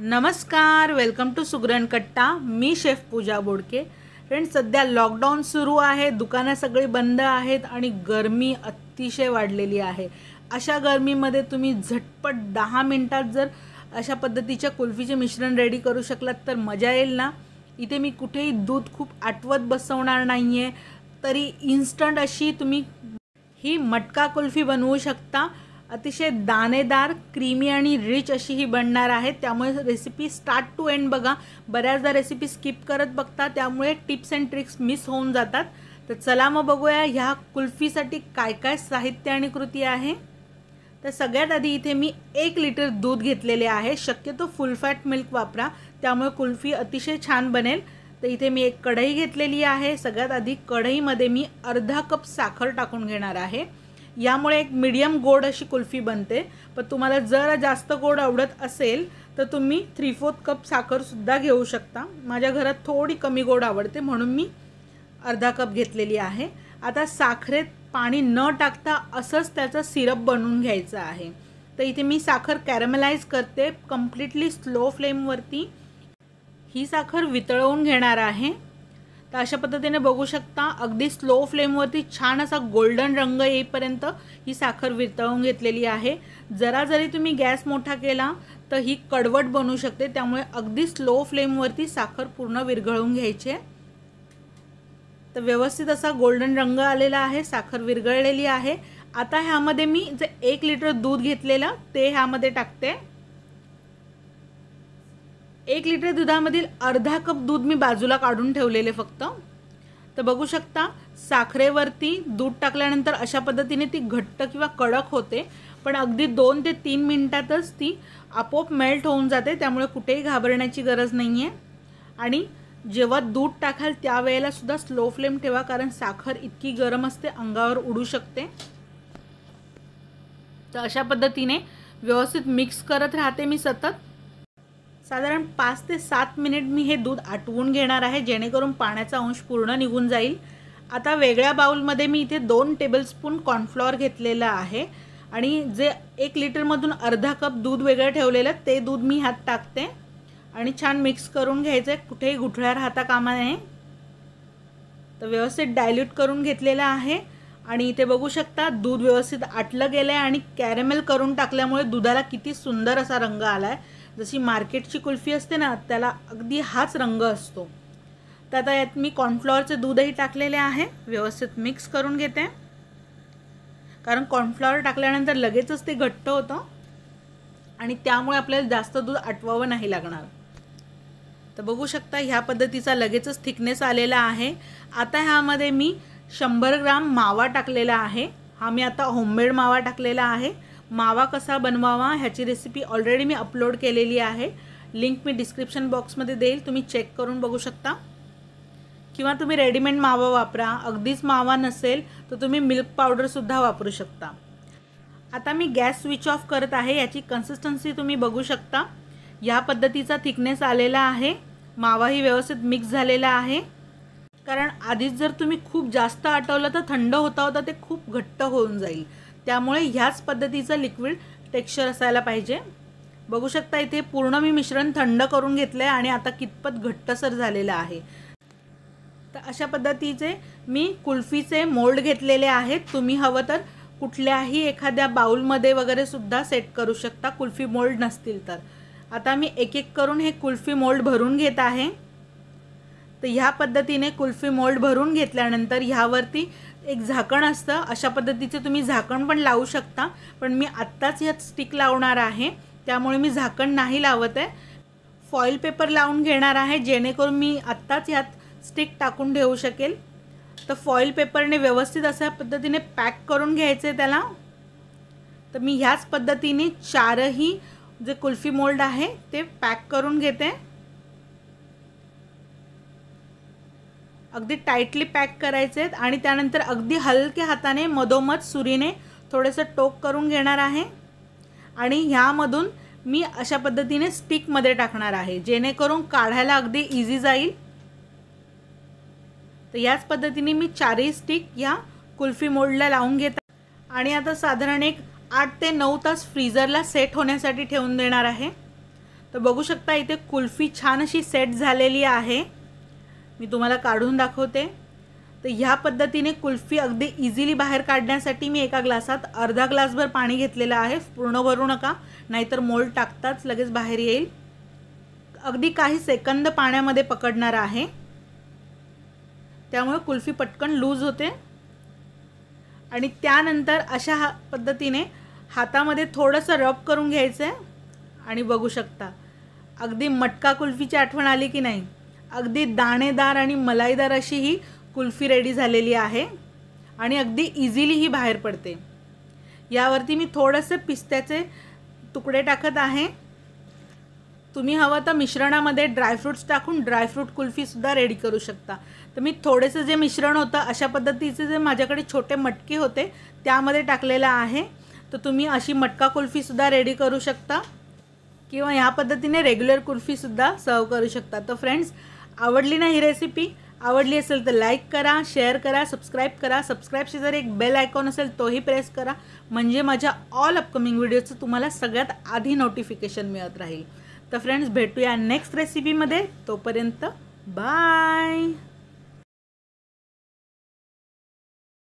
नमस्कार welcome to Sugran Katta मी chef Pooja Bodke friend सध्या लॉकडाऊन सुरू आहे दुकानं सगळी बंद आहेत आणि गरमी अतिशय वाढलेली आहे अशा गरमीमध्ये तुम्ही झटपट दहा मिनटात जर अशा पद्धतीच्या कुल्फीचे मिश्रण रेडी करू शकलात तर मजा येईल ना इथे मी कुठेही दूध खूप आठवत बसवणार नाही आहे तरी इन्स्टंट अशी तुम्ही ही मटका कुल्फी बनवू शकता अतिशय दाणेदार क्रीमी आणि रिच अशी ही बनणार आहे त्यामुळे रेसिपी स्टार्ट टू एंड बघा बऱ्याचदा रेसिपी स्किप करत बघता त्यामुळे टिप्स अँड ट्रिक्स मिस होऊन जातात तर चला मग बघूया ह्या कुल्फीसाठी काय काय साहित्य आणि कृती आहे तर सगळ्यात आधी इथे मी एक लिटर दूध घेतलेले आहे शक्यतो फुल फॅट मिल्क वापरा त्यामुळे कुल्फी अतिशय छान बनेल तर इथे मी एक कढई घेतलेली आहे सगळ्यात आधी कढईमध्ये मी अर्धा कप साखर टाकून घेणार आहे यामुळे एक मिडियम गोड अशी कुल्फी बनते पण तुम्हाला जर जास्त गोड आवडत असेल तर तुम्ही थ्री फोर्थ कप साखरसुद्धा घेऊ शकता माझ्या घरात थोडी कमी गोड आवडते म्हणून मी अर्धा कप घेतलेली आहे आता साखरेत पाणी न टाकता असंच त्याचा सिरप बनवून घ्यायचं आहे तर इथे मी साखर कॅरमलाइज करते कम्प्लिटली स्लो फ्लेमवरती ही साखर वितळवून घेणार आहे तर अशा पद्धतीने बघू शकता अगदी स्लो फ्लेमवरती छान असा गोल्डन रंग येईपर्यंत ही साखर विरतळून घेतलेली आहे जरा जरी तुम्ही गॅस मोठा केला तर ही कडवट बनू शकते त्यामुळे अगदी स्लो फ्लेमवरती साखर पूर्ण विरघळून घ्यायची तर व्यवस्थित असा गोल्डन रंग आलेला आहे साखर विरघळलेली आहे आता ह्यामध्ये मी जे एक लिटर दूध घेतलेलं ते ह्यामध्ये टाकते एक लिटर दुधामधील अर्धा कप दूध मी बाजूला काढून ठेवलेले फक्त तर बघू शकता साखरेवरती दूध टाकल्यानंतर अशा पद्धतीने ती घट्ट किंवा कडक होते पण अगदी दोन ते तीन मिनटातच ती आपोआप मेल्ट होऊन जाते त्यामुळे कुठेही घाबरण्याची गरज नाही आहे आणि जेव्हा दूध टाकाल त्यावेळेलासुद्धा स्लो फ्लेम ठेवा कारण साखर इतकी गरम असते अंगावर उडू शकते तर अशा पद्धतीने व्यवस्थित मिक्स करत राहते मी सतत साधारण पाच ते सात मिनिट मी हे दूध आटवून घेणार आहे जेणेकरून पाण्याचा अंश पूर्ण निघून जाईल आता वेगळ्या बाउलमध्ये मी इथे दोन टेबलस्पून कॉर्नफ्लॉवर घेतलेला आहे आणि जे एक लिटरमधून अर्धा कप दूध वेगळं ठेवलेलं ते दूध मी ह्यात टाकते आणि छान मिक्स करून घ्यायचं आहे कुठेही गुठळ्या राहता कामा नये तर व्यवस्थित डायल्यूट करून घेतलेला आहे आणि इथे बघू शकता दूध व्यवस्थित आटलं गेलं आहे आणि कॅरेमेल करून टाकल्यामुळे दुधाला किती सुंदर असा रंग आला आहे जशी मार्केटची कुल्फी असते ना त्याला अगदी हाच रंग असतो तर आता यात मी कॉर्नफ्लॉवरचे दूधही टाकलेले आहे व्यवस्थित मिक्स करून घेते कारण कॉर्नफ्लॉवर टाकल्यानंतर लगेचच ते घट्ट होतं आणि त्यामुळे आपल्याला जास्त दूध आटवावं नाही लागणार तर बघू शकता ह्या पद्धतीचा लगेचच थिकनेस आलेला आहे आता ह्यामध्ये मी शंभर ग्राम मावा टाकलेला आहे हा मी आता होममेड मावा टाकलेला आहे मावा कसा बनवावा ह्याची रेसिपी ऑलरेडी मी अपलोड केलेली आहे लिंक मी डिस्क्रिप्शन बॉक्समध्ये देईल तुम्ही चेक करून बघू शकता किंवा तुम्ही रेडीमेड मावा वापरा अगदीच मावा नसेल तर तुम्ही मिल्क पावडरसुद्धा वापरू शकता आता मी गॅस स्विच ऑफ करत आहे याची कन्सिस्टन्सी तुम्ही बघू शकता या पद्धतीचा थिकनेस आलेला आहे मावाही व्यवस्थित मिक्स झालेला आहे कारण आधीच जर तुम्ही खूप जास्त आटवलं तर थंड होता होता ते खूप घट्ट होऊन जाईल त्यामुळे ह्याच पद्धतीचं लिक्विड टेक्स्चर असायला पाहिजे बघू शकता इथे पूर्ण मी मिश्रण थंड करून घेतलं आणि आता कितपत घट्टसर झालेलं आहे तर अशा पद्धतीचे मी कुल्फीचे मोल्ड घेतलेले आहेत तुम्ही हवं तर कुठल्याही एखाद्या बाउलमध्ये वगैरे सुद्धा सेट करू शकता कुल्फी मोल्ड नसतील तर आता मी एक एक करून हे कुल्फी मोल्ड भरून घेत आहे तर ह्या पद्धतीने कुल्फी मोल्ड भरून घेतल्यानंतर ह्यावरती एक झाकण असतं अशा पद्धतीचं तुम्ही झाकण पण लावू शकता पण मी आत्ताच यात स्टिक लावणार आहे त्यामुळे मी झाकण नाही लावत आहे फॉईल पेपर लावून घेणार आहे जेणेकरून मी आत्ताच यात स्टिक टाकून ठेवू शकेल तर फॉईल पेपरने व्यवस्थित अशा पद्धतीने पॅक करून घ्यायचे त्याला तर मी ह्याच पद्धतीने चारही जे कुल्फी मोल्ड आहे ते पॅक करून घेते अगदी टाईटली पॅक करायचे आहेत आणि त्यानंतर अगदी हलक्या हाताने मधोमध सुरीने थोडंसं टोक करून घेणार आहे आणि ह्यामधून मी अशा पद्धतीने स्टिकमध्ये टाकणार आहे जेणेकरून काढायला अगदी इझी जाईल तर याच पद्धतीने मी चारही स्टिक या कुल्फी मोल्डला लावून घेत आणि आता साधारण एक आठ ते नऊ तास फ्रीजरला सेट होण्यासाठी ठेवून देणार आहे तर बघू शकता इथे कुल्फी छान अशी सेट झालेली आहे मी तुम्हाला काढून दाखवते तर ह्या पद्धतीने कुल्फी अगदी इझिली बाहेर काढण्यासाठी मी एका ग्लासात अर्धा ग्लासभर पाणी घेतलेलं आहे पूर्ण भरू नका नाहीतर मोल्ड टाकताच लगेच बाहेर येईल अगदी काही सेकंद पाण्यामध्ये पकडणार आहे त्यामुळे कुल्फी पटकन लूज होते आणि त्यानंतर अशा हा पद्धतीने हातामध्ये थोडंसं रब करून घ्यायचं आहे आणि बघू शकता अगदी मटका कुल्फीची आठवण आली की नाही अगदी दाणेदार आणि मलाईदार अशी ही कुल्फी रेडी झालेली आहे आणि अगदी इझिली ही बाहेर पडते यावरती मी थोडंसं पिस्त्याचे तुकडे टाकत आहे तुम्ही हवं तर मिश्रणामध्ये ड्रायफ्रूट्स टाकून ड्रायफ्रूट कुल्फीसुद्धा रेडी करू शकता तर मी थोडेसं जे मिश्रण होतं अशा पद्धतीचे जे माझ्याकडे छोटे मटके होते त्यामध्ये टाकलेलं आहे तर तुम्ही अशी मटका कुल्फीसुद्धा रेडी करू शकता किंवा ह्या पद्धतीने रेग्युलर कुल्फीसुद्धा सर्व करू शकता तर फ्रेंड्स आवडली ना ही रेसिपी आवडली असेल तर लाईक करा शेअर करा सबस्क्राईब करा सबस्क्राईबशी जर एक बेल आयकॉन असेल तोही प्रेस करा म्हणजे माझ्या ऑल अपकमिंग व्हिडिओचं तुम्हाला सगळ्यात आधी नोटिफिकेशन मिळत राहील तर फ्रेंड्स भेटूया नेक्स्ट रेसिपीमध्ये तोपर्यंत बाय